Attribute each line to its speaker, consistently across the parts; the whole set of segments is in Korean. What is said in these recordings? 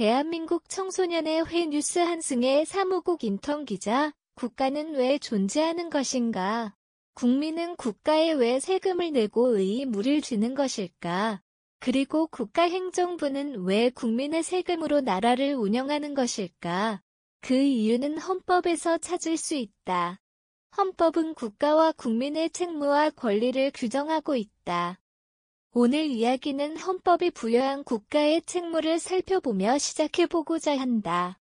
Speaker 1: 대한민국 청소년의 회 뉴스 한승의 사무국 인턴 기자, 국가는 왜 존재하는 것인가? 국민은 국가에 왜 세금을 내고 의무를 지는 것일까? 그리고 국가행정부는 왜 국민의 세금으로 나라를 운영하는 것일까? 그 이유는 헌법에서 찾을 수 있다. 헌법은 국가와 국민의 책무와 권리를 규정하고 있다. 오늘 이야기는 헌법이 부여한 국가의 책무를 살펴보며 시작해보고자 한다.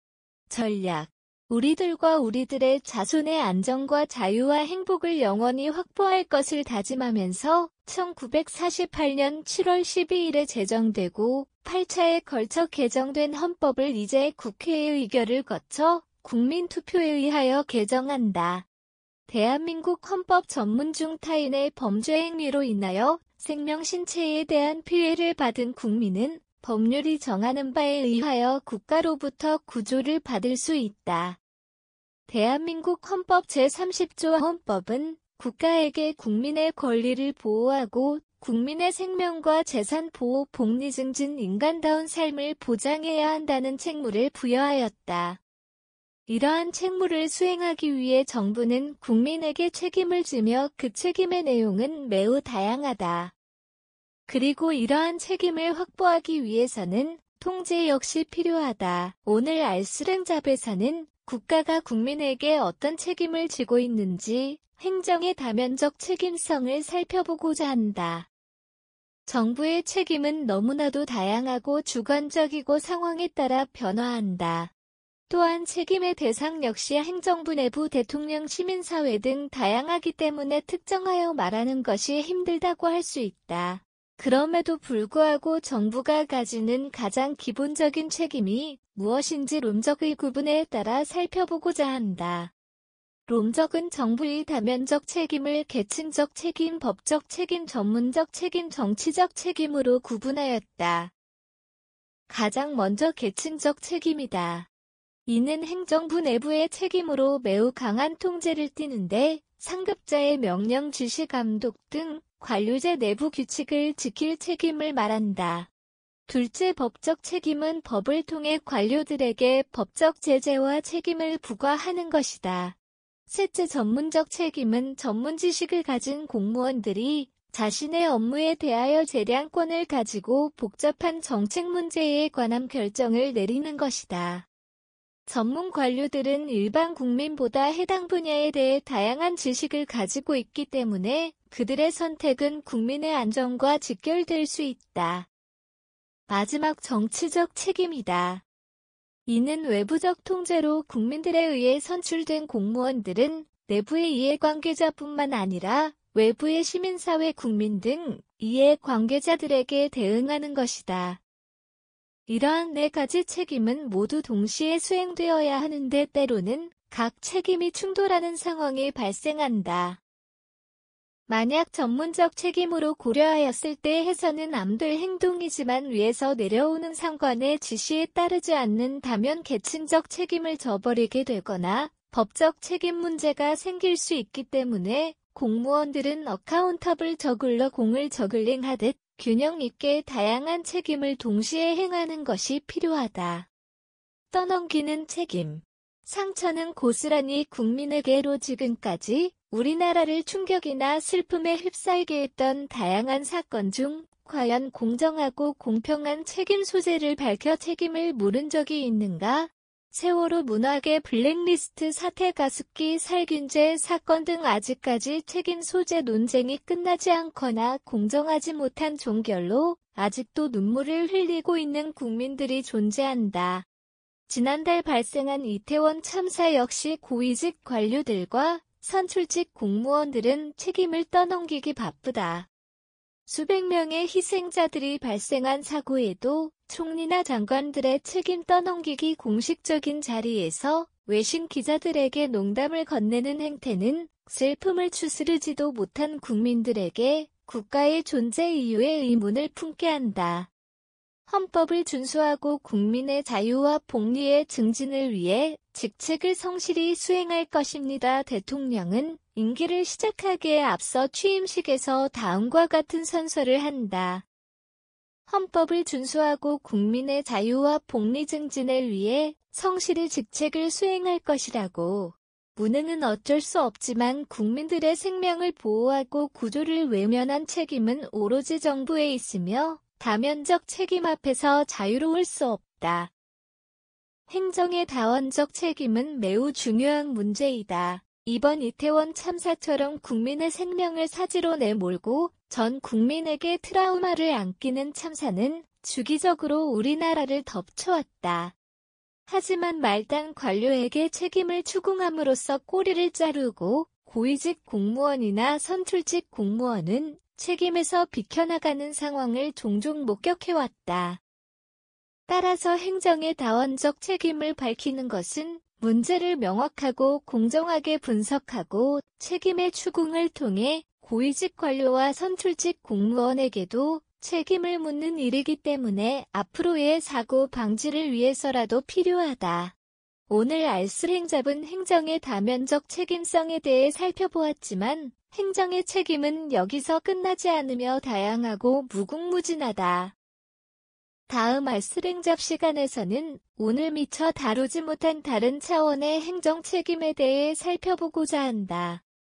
Speaker 1: 전략. 우리들과 우리들의 자손의 안전과 자유와 행복을 영원히 확보할 것을 다짐하면서 1948년 7월 12일에 제정되고 8차에 걸쳐 개정된 헌법을 이제 국회의 의결을 거쳐 국민투표에 의하여 개정한다. 대한민국 헌법 전문 중 타인의 범죄 행위로 인하여 생명 신체에 대한 피해를 받은 국민은 법률이 정하는 바에 의하여 국가로부터 구조를 받을 수 있다. 대한민국 헌법 제30조 헌법은 국가에게 국민의 권리를 보호하고 국민의 생명과 재산 보호, 복리 증진, 인간다운 삶을 보장해야 한다는 책무를 부여하였다. 이러한 책무를 수행하기 위해 정부는 국민에게 책임을 지며 그 책임의 내용은 매우 다양하다. 그리고 이러한 책임을 확보하기 위해서는 통제 역시 필요하다. 오늘 알스랭잡에서는 국가가 국민에게 어떤 책임을 지고 있는지 행정의 다면적 책임성을 살펴보고자 한다. 정부의 책임은 너무나도 다양하고 주관적이고 상황에 따라 변화한다. 또한 책임의 대상 역시 행정부 내부 대통령 시민사회 등 다양하기 때문에 특정하여 말하는 것이 힘들다고 할 수 있다. 그럼에도 불구하고 정부가 가지는 가장 기본적인 책임이 무엇인지 롬적의 구분에 따라 살펴보고자 한다. 롬적은 정부의 다면적 책임을 계층적 책임, 법적 책임, 전문적 책임, 정치적 책임으로 구분하였다. 가장 먼저 계층적 책임이다. 이는 행정부 내부의 책임으로 매우 강한 통제를 띠는데 상급자의 명령 지시 감독 등 관료제 내부 규칙을 지킬 책임을 말한다. 둘째 법적 책임은 법을 통해 관료들에게 법적 제재와 책임을 부과하는 것이다. 셋째 전문적 책임은 전문 지식을 가진 공무원들이 자신의 업무에 대하여 재량권을 가지고 복잡한 정책 문제에 관한 결정을 내리는 것이다. 전문 관료들은 일반 국민보다 해당 분야에 대해 다양한 지식을 가지고 있기 때문에 그들의 선택은 국민의 안전과 직결될 수 있다. 마지막 정치적 책임이다. 이는 외부적 통제로 국민들에 의해 선출된 공무원들은 내부의 이해관계자뿐만 아니라 외부의 시민사회 국민 등 이해관계자들에게 대응하는 것이다. 이러한 네 가지 책임은 모두 동시에 수행되어야 하는데 때로는 각 책임이 충돌하는 상황이 발생한다. 만약 전문적 책임으로 고려하였을 때 해서는 암될 행동이지만 위에서 내려오는 상관의 지시에 따르지 않는다면 계층적 책임을 저버리게 되거나 법적 책임 문제가 생길 수 있기 때문에 공무원들은 어카운터블 저글러 공을 저글링 하듯 균형 있게 다양한 책임을 동시에 행하는 것이 필요하다. 떠넘기는 책임. 상처는 고스란히 국민에게로 지금까지 우리나라를 충격이나 슬픔에 휩싸이게 했던 다양한 사건 중 과연 공정하고 공평한 책임 소재를 밝혀 책임을 물은 적이 있는가? 세월호 문화계 블랙리스트 사태 가습기 살균제 사건 등 아직까지 책임 소재 논쟁이 끝나지 않거나 공정하지 못한 종결로 아직도 눈물을 흘리고 있는 국민들이 존재한다. 지난달 발생한 이태원 참사 역시 고위직 관료들과 선출직 공무원들은 책임을 떠넘기기 바쁘다. 수백 명의 희생자들이 발생한 사고에도 총리나 장관들의 책임 떠넘기기 공식적인 자리에서 외신 기자들에게 농담을 건네는 행태는 슬픔을 추스르지도 못한 국민들에게 국가의 존재 이유의 의문을 품게 한다. 헌법을 준수하고 국민의 자유와 복리의 증진을 위해 직책을 성실히 수행할 것입니다. 대통령은 임기를 시작하기에 앞서 취임식에서 다음과 같은 선서를 한다. 헌법을 준수하고 국민의 자유와 복리 증진을 위해 성실히 직책을 수행할 것이라고. 무능은 어쩔 수 없지만 국민들의 생명을 보호하고 구조를 외면한 책임은 오로지 정부에 있으며 다면적 책임 앞에서 자유로울 수 없다. 행정의 다원적 책임은 매우 중요한 문제이다. 이번 이태원 참사처럼 국민의 생명을 사지로 내몰고 전 국민에게 트라우마를 안기는 참사는 주기적으로 우리나라를 덮쳐왔다. 하지만 말단 관료에게 책임을 추궁함으로써 꼬리를 자르고 고위직 공무원이나 선출직 공무원은 책임에서 비켜나가는 상황을 종종 목격해왔다. 따라서 행정의 다원적 책임을 밝히는 것은 문제를 명확하고 공정하게 분석하고 책임의 추궁을 통해 고위직 관료와 선출직 공무원에게도 책임을 묻는 일이기 때문에 앞으로의 사고 방지를 위해서라도 필요하다. 오늘 알쓸 행잡은 행정의 다면적 책임성에 대해 살펴보았지만 행정의 책임은 여기서 끝나지 않으며 다양하고 무궁무진하다. 다음 알스랭잡 시간에서는 오늘 미처 다루지 못한 다른 차원의 행정 책임에 대해 살펴보고자 한다.